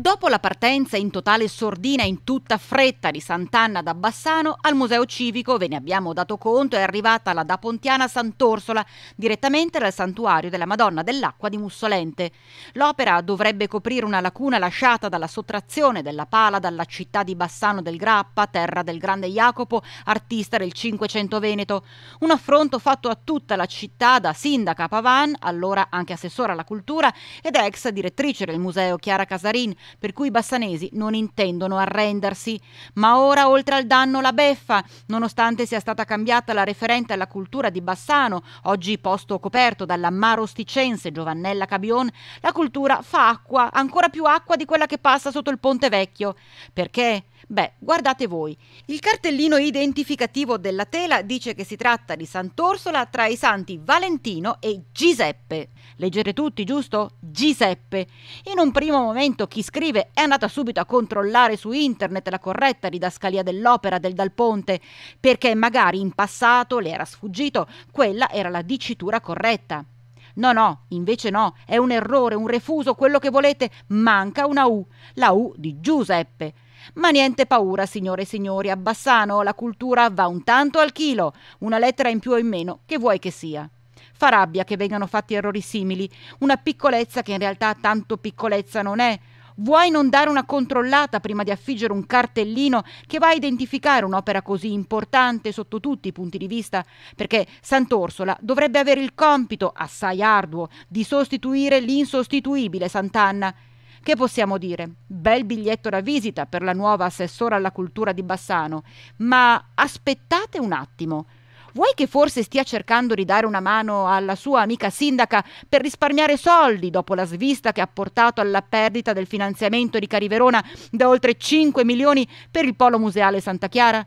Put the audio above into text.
Dopo la partenza in totale sordina in tutta fretta di Sant'Anna da Bassano, al Museo Civico, ve ne abbiamo dato conto, è arrivata la da Pontiana Sant'Orsola, direttamente dal santuario della Madonna dell'Acqua di Mussolente. L'opera dovrebbe coprire una lacuna lasciata dalla sottrazione della pala dalla città di Bassano del Grappa, terra del grande Jacopo, artista del Cinquecento Veneto. Un affronto fatto a tutta la città da sindaca Pavan, allora anche assessora alla cultura, ed ex direttrice del museo Chiara Casarin, per cui i bassanesi non intendono arrendersi. Ma ora oltre al danno la beffa, nonostante sia stata cambiata la referente alla cultura di Bassano, oggi posto coperto dalla marosticense Giovannella Cabion, la cultura fa acqua, ancora più acqua di quella che passa sotto il ponte vecchio. Perché? Beh, guardate voi. Il cartellino identificativo della tela dice che si tratta di Sant'Orsola tra i santi Valentino e Giuseppe. Leggete tutti, giusto? Giuseppe. In un primo momento chi scrive scrive è andata subito a controllare su internet la corretta didascalia dell'opera del Dal Ponte, perché magari in passato le era sfuggito, quella era la dicitura corretta. No, no, invece no, è un errore, un refuso, quello che volete, manca una U, la U di Giuseppe. Ma niente paura, signore e signori, a Bassano la cultura va un tanto al chilo, una lettera in più o in meno, che vuoi che sia. Fa rabbia che vengano fatti errori simili, una piccolezza che in realtà tanto piccolezza non è, Vuoi non dare una controllata prima di affiggere un cartellino che va a identificare un'opera così importante sotto tutti i punti di vista? Perché Sant'Orsola dovrebbe avere il compito, assai arduo, di sostituire l'insostituibile Sant'Anna. Che possiamo dire? Bel biglietto da visita per la nuova assessora alla cultura di Bassano, ma aspettate un attimo vuoi che forse stia cercando di dare una mano alla sua amica sindaca per risparmiare soldi dopo la svista che ha portato alla perdita del finanziamento di Cariverona da oltre 5 milioni per il Polo Museale Santa Chiara?